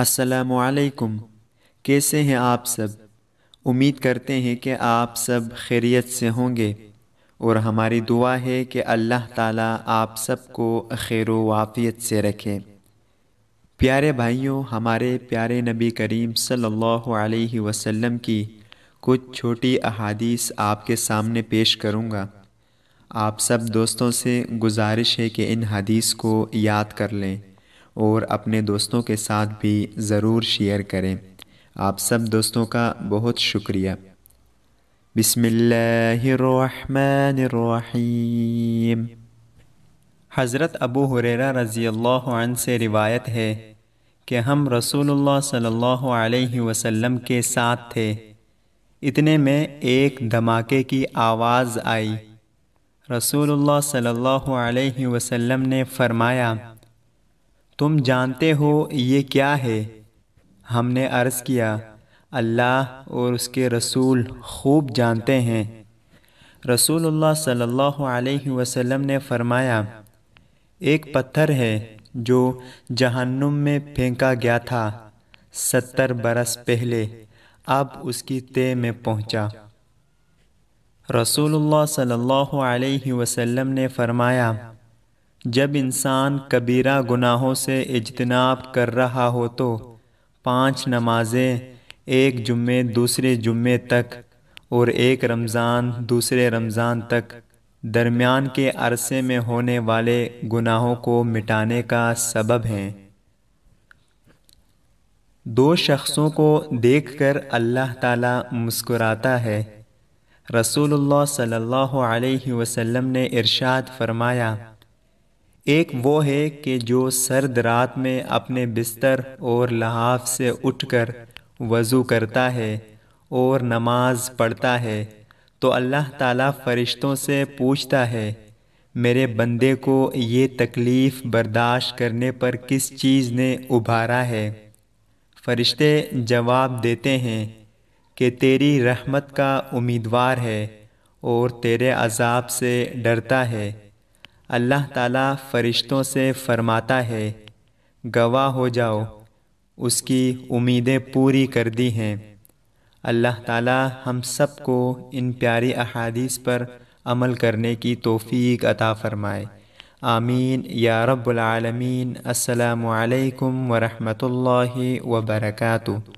असलकुम कैसे हैं आप सब उम्मीद करते हैं कि आप सब खैरियत से होंगे और हमारी दुआ है कि अल्लाह ताला आप सबको खैर वाफ़ियत से रखे प्यारे भाइयों हमारे प्यारे नबी करीम सल्लल्लाहु अलैहि वसल्लम की कुछ छोटी अहादीस आपके सामने पेश करूँगा आप सब दोस्तों से गुजारिश है कि इन हदीस को याद कर लें और अपने दोस्तों के साथ भी ज़रूर शेयर करें आप सब दोस्तों का बहुत शुक्रिया बिस्मिल्लाहिर्रहमानिर्रहीम हज़रत अबू हुरेरा रज़ी अल्लाह से रिवायत है कि हम रसूलुल्लाह सल्लल्लाहु अलैहि वसल्लम के साथ थे इतने में एक धमाके की आवाज़ आई रसूलुल्लाह सल्लल्लाहु अलैहि वसल्लम ने फ़रमाया तुम जानते हो ये क्या है हमने अर्ज़ किया अल्लाह और उसके रसूल खूब जानते हैं रसूलुल्लाह सल्लल्लाहु अलैहि वसल्लम ने फरमाया एक पत्थर है जो जहन्नुम में फेंका गया था सत्तर बरस पहले अब उसकी तय में पहुंचा। रसूलुल्लाह सल्लल्लाहु अलैहि वसल्लम ने फरमाया जब इंसान कबीरा गुनाहों से इजतनाब कर रहा हो तो पांच नमाजें एक जुम्मे दूसरे जुम्मे तक और एक रमज़ान दूसरे रमज़ान तक दरमियान के अरसे में होने वाले गुनाहों को मिटाने का सबब हैं दो शख्सों को देखकर अल्लाह ताला मुस्कुराता है रसूलुल्लाह सल्लल्लाहु अलैहि वसल्लम ने इरशाद फरमाया एक वो है कि जो सर्द रात में अपने बिस्तर और लहाफ से उठकर वज़ू करता है और नमाज पढ़ता है तो अल्लाह ताला फ़रिश्तों से पूछता है मेरे बंदे को ये तकलीफ़ बर्दाश्त करने पर किस चीज़ ने उभारा है फरिश्ते जवाब देते हैं कि तेरी रहमत का उम्मीदवार है और तेरे अजाब से डरता है अल्लाह ताला फरिश्तों से फरमाता है गवाह हो जाओ उसकी उम्मीदें पूरी कर दी हैं अल्लाह ताला हम सब को इन प्यारी अहादीस पर अमल करने की तोफ़ी अता फ़रमाए आमीन या रब्बुल आलमीन अस्सलाम वालेकुम वरहमतुल्लाहि वबरकatuh